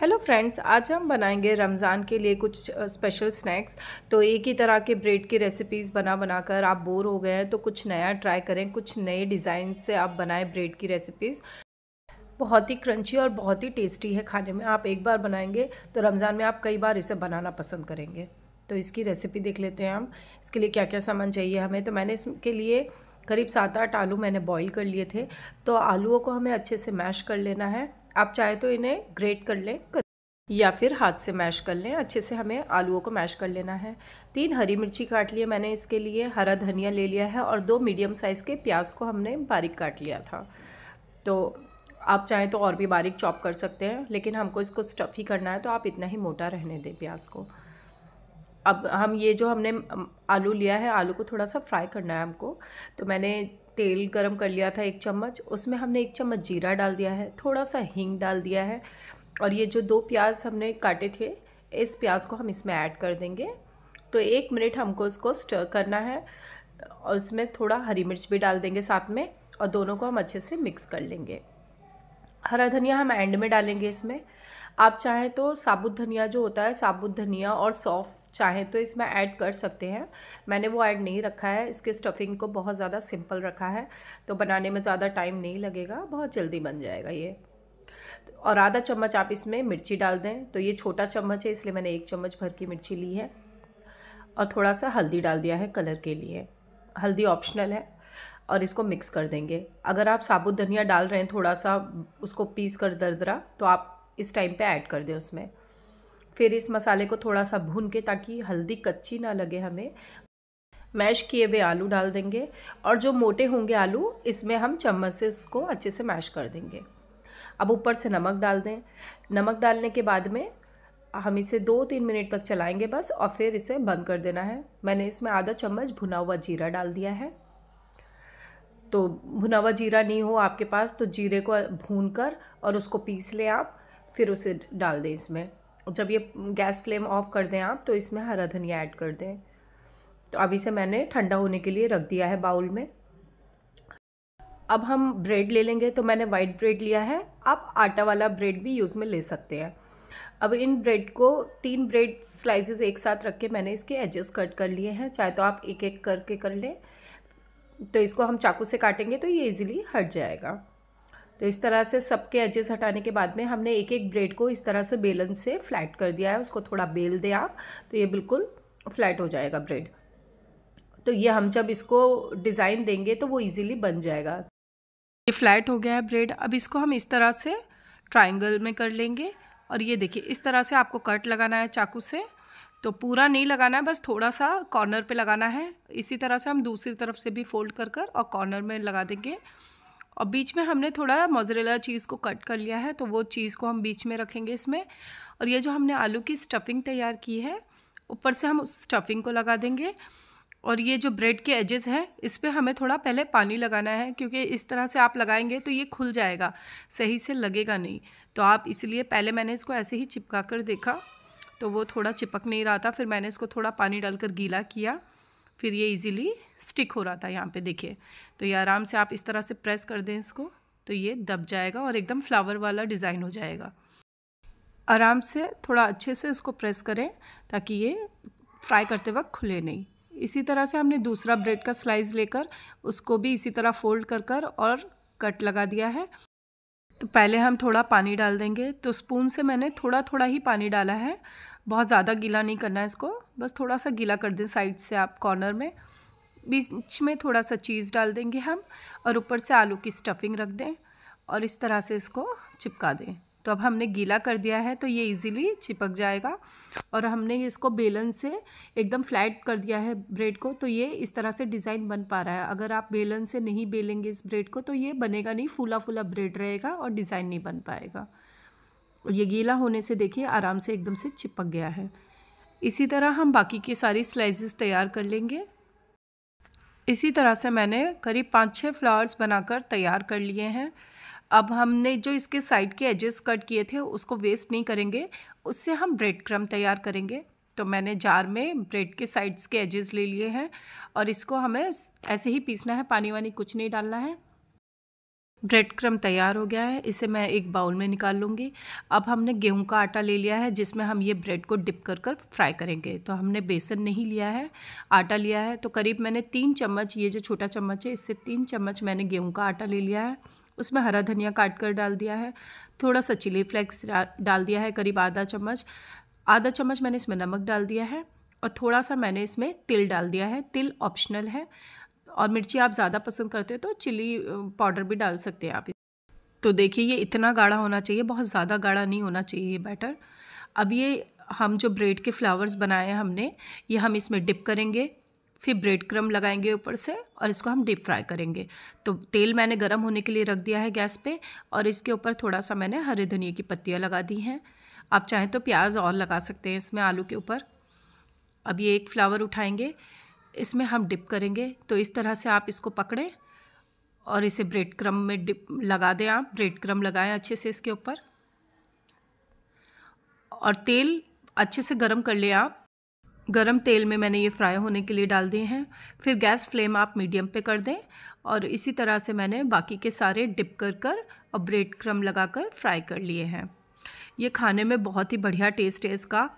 hello friends आज हम बनाएंगे रमज़ान के लिए कुछ स्पेशल स्नैक्स तो एक ही तरह के ब्रेड की रेसिपीज़ बना बना कर आप बोर हो गए हैं तो कुछ नया ट्राई करें कुछ नए डिज़ाइन से आप बनाएं ब्रेड की रेसिपीज़ बहुत ही क्रंची और बहुत ही टेस्टी है खाने में आप एक बार बनाएंगे तो रमज़ान में आप कई बार इसे बनाना पसंद करेंगे तो इसकी रेसिपी देख लेते हैं हम इसके लिए क्या क्या सामान चाहिए हमें तो मैंने इसके लिए करीब सात आठ आलू मैंने बॉईल कर लिए थे तो आलूओं को हमें अच्छे से मैश कर लेना है आप चाहे तो इन्हें ग्रेट कर लें या फिर हाथ से मैश कर लें अच्छे से हमें आलूओं को मैश कर लेना है तीन हरी मिर्ची काट लिए मैंने इसके लिए हरा धनिया ले लिया है और दो मीडियम साइज़ के प्याज को हमने बारीक काट लिया था तो आप चाहें तो और भी बारीक चॉप कर सकते हैं लेकिन हमको इसको स्टफ़ ही करना है तो आप इतना ही मोटा रहने दें प्याज को अब हम ये जो हमने आलू लिया है आलू को थोड़ा सा फ्राई करना है हमको तो मैंने तेल गरम कर लिया था एक चम्मच उसमें हमने एक चम्मच जीरा डाल दिया है थोड़ा सा हींग डाल दिया है और ये जो दो प्याज हमने काटे थे इस प्याज को हम इसमें ऐड कर देंगे तो एक मिनट हमको इसको स्टर करना है और उसमें थोड़ा हरी मिर्च भी डाल देंगे साथ में और दोनों को हम अच्छे से मिक्स कर लेंगे हरा धनिया हम एंड में डालेंगे इसमें आप चाहें तो साबुत धनिया जो होता है साबुत धनिया और सौफ़ चाहें तो इसमें ऐड कर सकते हैं मैंने वो ऐड नहीं रखा है इसके स्टफिंग को बहुत ज़्यादा सिंपल रखा है तो बनाने में ज़्यादा टाइम नहीं लगेगा बहुत जल्दी बन जाएगा ये और आधा चम्मच आप इसमें मिर्ची डाल दें तो ये छोटा चम्मच है इसलिए मैंने एक चम्मच भर की मिर्ची ली है और थोड़ा सा हल्दी डाल दिया है कलर के लिए हल्दी ऑप्शनल है और इसको मिक्स कर देंगे अगर आप साबुत धनिया डाल रहे हैं थोड़ा सा उसको पीस कर दरदरा तो आप इस टाइम पे ऐड कर दें उसमें फिर इस मसाले को थोड़ा सा भून के ताकि हल्दी कच्ची ना लगे हमें मैश किए हुए आलू डाल देंगे और जो मोटे होंगे आलू इसमें हम चम्मच से इसको अच्छे से मैश कर देंगे अब ऊपर से नमक डाल दें नमक डालने के बाद में हम इसे दो तीन मिनट तक चलाएंगे बस और फिर इसे बंद कर देना है मैंने इसमें आधा चम्मच भुना हुआ जीरा डाल दिया है तो भुना हुआ जीरा नहीं हो आपके पास तो जीरे को भून कर और उसको पीस लें आप फिर उसे डाल दें इसमें जब ये गैस फ्लेम ऑफ कर दें आप तो इसमें हरा धनिया ऐड कर दें तो अभी से मैंने ठंडा होने के लिए रख दिया है बाउल में अब हम ब्रेड ले लेंगे तो मैंने वाइट ब्रेड लिया है आप आटा वाला ब्रेड भी यूज़ में ले सकते हैं अब इन ब्रेड को तीन ब्रेड स्लाइसेस एक साथ रख के मैंने इसके एजेस कट कर लिए हैं चाहे तो आप एक एक करके कर लें तो इसको हम चाकू से काटेंगे तो ये इजीली हट जाएगा तो इस तरह से सबके एजेस हटाने के बाद में हमने एक एक ब्रेड को इस तरह से बेलन से फ्लैट कर दिया है उसको थोड़ा बेल दें आप तो ये बिल्कुल फ्लैट हो जाएगा ब्रेड तो ये हम जब इसको डिज़ाइन देंगे तो वो इजीली बन जाएगा ये फ्लैट हो गया है ब्रेड अब इसको हम इस तरह से ट्राइंगल में कर लेंगे और ये देखिए इस तरह से आपको कट लगाना है चाकू से तो पूरा नहीं लगाना है बस थोड़ा सा कॉर्नर पे लगाना है इसी तरह से हम दूसरी तरफ से भी फोल्ड कर कर और कॉर्नर में लगा देंगे और बीच में हमने थोड़ा मोजरेला चीज़ को कट कर लिया है तो वो चीज़ को हम बीच में रखेंगे इसमें और ये जो हमने आलू की स्टफिंग तैयार की है ऊपर से हम उस स्टफिंग को लगा देंगे और ये जो ब्रेड के एजेस हैं इस पर हमें थोड़ा पहले पानी लगाना है क्योंकि इस तरह से आप लगाएंगे तो ये खुल जाएगा सही से लगेगा नहीं तो आप इसलिए पहले मैंने इसको ऐसे ही चिपका कर देखा तो वो थोड़ा चिपक नहीं रहा था फिर मैंने इसको थोड़ा पानी डालकर गीला किया फिर ये इजीली स्टिक हो रहा था यहाँ पे देखिए तो ये आराम से आप इस तरह से प्रेस कर दें इसको तो ये दब जाएगा और एकदम फ्लावर वाला डिज़ाइन हो जाएगा आराम से थोड़ा अच्छे से इसको प्रेस करें ताकि ये फ्राई करते वक्त खुले नहीं इसी तरह से हमने दूसरा ब्रेड का स्लाइस लेकर उसको भी इसी तरह फोल्ड कर कर और कट लगा दिया है तो पहले हम थोड़ा पानी डाल देंगे तो स्पून से मैंने थोड़ा थोड़ा ही पानी डाला है बहुत ज़्यादा गीला नहीं करना है इसको बस थोड़ा सा गीला कर दें साइड से आप कॉर्नर में बीच में थोड़ा सा चीज़ डाल देंगे हम और ऊपर से आलू की स्टफिंग रख दें और इस तरह से इसको चिपका दें तो अब हमने गीला कर दिया है तो ये इजीली चिपक जाएगा और हमने इसको बेलन से एकदम फ्लैट कर दिया है ब्रेड को तो ये इस तरह से डिज़ाइन बन पा रहा है अगर आप बेलन से नहीं बेलेंगे इस ब्रेड को तो ये बनेगा नहीं फूला फूला ब्रेड रहेगा और डिज़ाइन नहीं बन पाएगा ये गीला होने से देखिए आराम से एकदम से चिपक गया है इसी तरह हम बाकी की सारी स्लाइसेस तैयार कर लेंगे इसी तरह से मैंने करीब पाँच छः फ्लावर्स बनाकर तैयार कर लिए हैं अब हमने जो इसके साइड के एजेस कट किए थे उसको वेस्ट नहीं करेंगे उससे हम ब्रेड क्रम तैयार करेंगे तो मैंने जार में ब्रेड के साइड्स के एजेस ले लिए हैं और इसको हमें ऐसे ही पीसना है पानी वानी कुछ नहीं डालना है ब्रेड क्रम तैयार हो गया है इसे मैं एक बाउल में निकाल लूँगी अब हमने गेहूं का आटा ले लिया है जिसमें हम ये ब्रेड को डिप कर कर फ्राई करेंगे तो हमने बेसन नहीं लिया है आटा लिया है तो करीब मैंने तीन चम्मच ये जो छोटा चम्मच है इससे तीन चम्मच मैंने गेहूं का आटा ले लिया है उसमें हरा धनिया काट कर डाल दिया है थोड़ा सा चिली फ्लेक्स डाल दिया है करीब आधा चम्मच आधा चम्मच मैंने इसमें नमक डाल दिया है और थोड़ा सा मैंने इसमें तिल डाल दिया है तिल ऑप्शनल है और मिर्ची आप ज़्यादा पसंद करते हैं तो चिली पाउडर भी डाल सकते हैं आप तो देखिए ये इतना गाढ़ा होना चाहिए बहुत ज़्यादा गाढ़ा नहीं होना चाहिए ये बैटर अब ये हम जो ब्रेड के फ्लावर्स बनाए हैं हमने ये हम इसमें डिप करेंगे फिर ब्रेड क्रम लगाएंगे ऊपर से और इसको हम डीप फ्राई करेंगे तो तेल मैंने गर्म होने के लिए रख दिया है गैस पे और इसके ऊपर थोड़ा सा मैंने हरे धनिया की पत्तियाँ लगा दी हैं आप चाहें तो प्याज और लगा सकते हैं इसमें आलू के ऊपर अब ये एक फ्लावर उठाएंगे इसमें हम डिप करेंगे तो इस तरह से आप इसको पकड़ें और इसे ब्रेड क्रम में डिप लगा दें आप ब्रेड क्रम लगाएं अच्छे से इसके ऊपर और तेल अच्छे से गर्म कर लें आप गरम तेल में मैंने ये फ्राई होने के लिए डाल दिए हैं फिर गैस फ्लेम आप मीडियम पे कर दें और इसी तरह से मैंने बाकी के सारे डिप कर कर और ब्रेड क्रम लगा कर फ्राई कर लिए हैं ये खाने में बहुत ही बढ़िया टेस्ट है इसका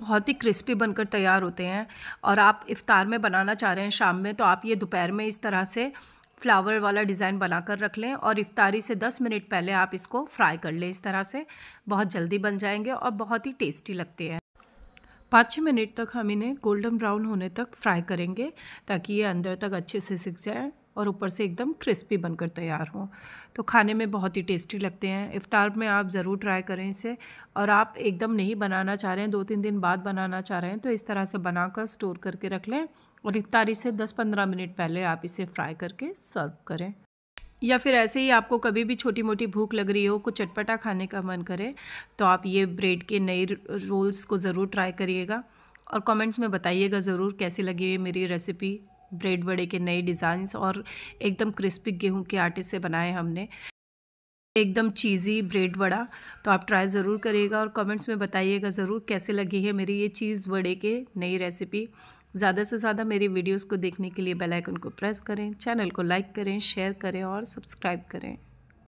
बहुत ही क्रिस्पी बनकर तैयार होते हैं और आप इफ़ार में बनाना चाह रहे हैं शाम में तो आप ये दोपहर में इस तरह से फ्लावर वाला डिज़ाइन बनाकर रख लें और इफ्तारी से 10 मिनट पहले आप इसको फ्राई कर लें इस तरह से बहुत जल्दी बन जाएंगे और बहुत ही टेस्टी लगते हैं पाँच छः मिनट तक हम इन्हें गोल्डन ब्राउन होने तक फ्राई करेंगे ताकि ये अंदर तक अच्छे से सीख जाए और ऊपर से एकदम क्रिस्पी बनकर तैयार हों तो खाने में बहुत ही टेस्टी लगते हैं इफ्तार में आप ज़रूर ट्राई करें इसे और आप एकदम नहीं बनाना चाह रहे हैं दो तीन दिन बाद बनाना चाह रहे हैं तो इस तरह से बनाकर स्टोर करके रख लें और इफ्तारी से 10-15 मिनट पहले आप इसे फ्राई करके सर्व करें या फिर ऐसे ही आपको कभी भी छोटी मोटी भूख लग रही हो कुछ चटपटा खाने का मन करे तो आप ये ब्रेड के नए रोल्स को ज़रूर ट्राई करिएगा और कमेंट्स में बताइएगा ज़रूर कैसी लगी ये मेरी रेसिपी ब्रेड बड़े के नए डिज़ाइंस और एकदम क्रिस्पी गेहूं के आटे से बनाए हमने एकदम चीज़ी ब्रेड वड़ा तो आप ट्राई ज़रूर करिएगा और कमेंट्स में बताइएगा ज़रूर कैसे लगी है मेरी ये चीज़ वड़े के नई रेसिपी ज़्यादा से ज़्यादा मेरी वीडियोस को देखने के लिए बेल आइकन को प्रेस करें चैनल को लाइक करें शेयर करें और सब्सक्राइब करें